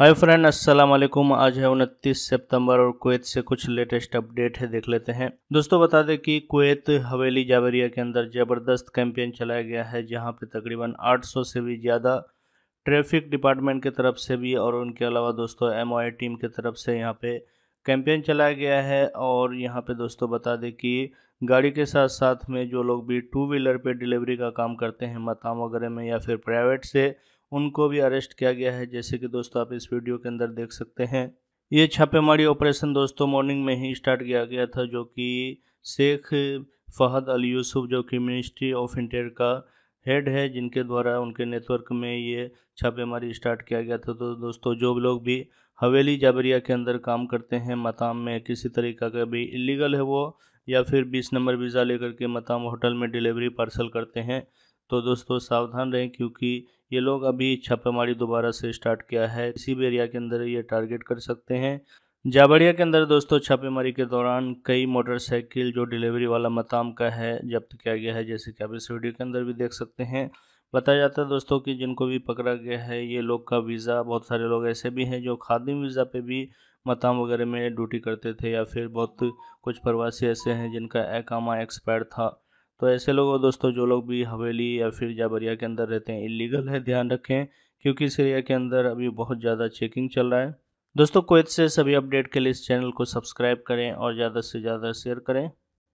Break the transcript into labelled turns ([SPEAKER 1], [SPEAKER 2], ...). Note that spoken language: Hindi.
[SPEAKER 1] हाय फ्रेंड अस्सलाम वालेकुम आज है उनतीस सितंबर और कुवैत से कुछ लेटेस्ट अपडेट है देख लेते हैं दोस्तों बता दें कि कुवैत हवेली जावेरिया के अंदर जबरदस्त कैंपेन चलाया गया है जहां पे तकरीबन 800 से भी ज़्यादा ट्रैफिक डिपार्टमेंट की तरफ से भी और उनके अलावा दोस्तों एम टीम की तरफ से यहाँ पे कैंपेन चलाया गया है और यहाँ पे दोस्तों बता दें कि गाड़ी के साथ साथ में जो लोग भी टू व्हीलर पे डिलीवरी का काम करते हैं मताम वगैरह में या फिर प्राइवेट से उनको भी अरेस्ट किया गया है जैसे कि दोस्तों आप इस वीडियो के अंदर देख सकते हैं ये छापेमारी ऑपरेशन दोस्तों मॉर्निंग में ही स्टार्ट किया गया था जो कि शेख फहद अल यूसुफ जो कि मिनिस्ट्री ऑफ इंटीरियर का हेड है जिनके द्वारा उनके नेटवर्क में ये छापेमारी स्टार्ट किया गया था तो दोस्तों जो लोग भी हवेली जाबरिया के अंदर काम करते हैं मताम में किसी तरीका का भी इलीगल है वो या फिर 20 नंबर वीज़ा लेकर के मताम होटल में डिलीवरी पार्सल करते हैं तो दोस्तों सावधान रहें क्योंकि ये लोग अभी छापेमारी दोबारा से स्टार्ट किया है किसी भी एरिया के अंदर ये टारगेट कर सकते हैं जाबड़िया के अंदर दोस्तों छापेमारी के दौरान कई मोटरसाइकिल जो डिलीवरी वाला मताम का है जब्त किया गया है जैसे कि आप इस वीडियो के अंदर भी देख सकते हैं बताया जाता है दोस्तों कि जिनको भी पकड़ा गया है ये लोग का वीज़ा बहुत सारे लोग ऐसे भी हैं जो खादिम वीज़ा पे भी मताम वगैरह में ड्यूटी करते थे या फिर बहुत कुछ प्रवासी ऐसे हैं जिनका एकामा एक्सपायर था तो ऐसे लोग दोस्तों जो लोग भी हवेली या फिर जाबरिया के अंदर रहते हैं इलीगल है ध्यान रखें क्योंकि इस एरिया के अंदर अभी बहुत ज़्यादा चेकिंग चल रहा है दोस्तों कुवैत से सभी अपडेट के लिए इस चैनल को सब्सक्राइब करें और ज़्यादा से ज़्यादा शेयर करें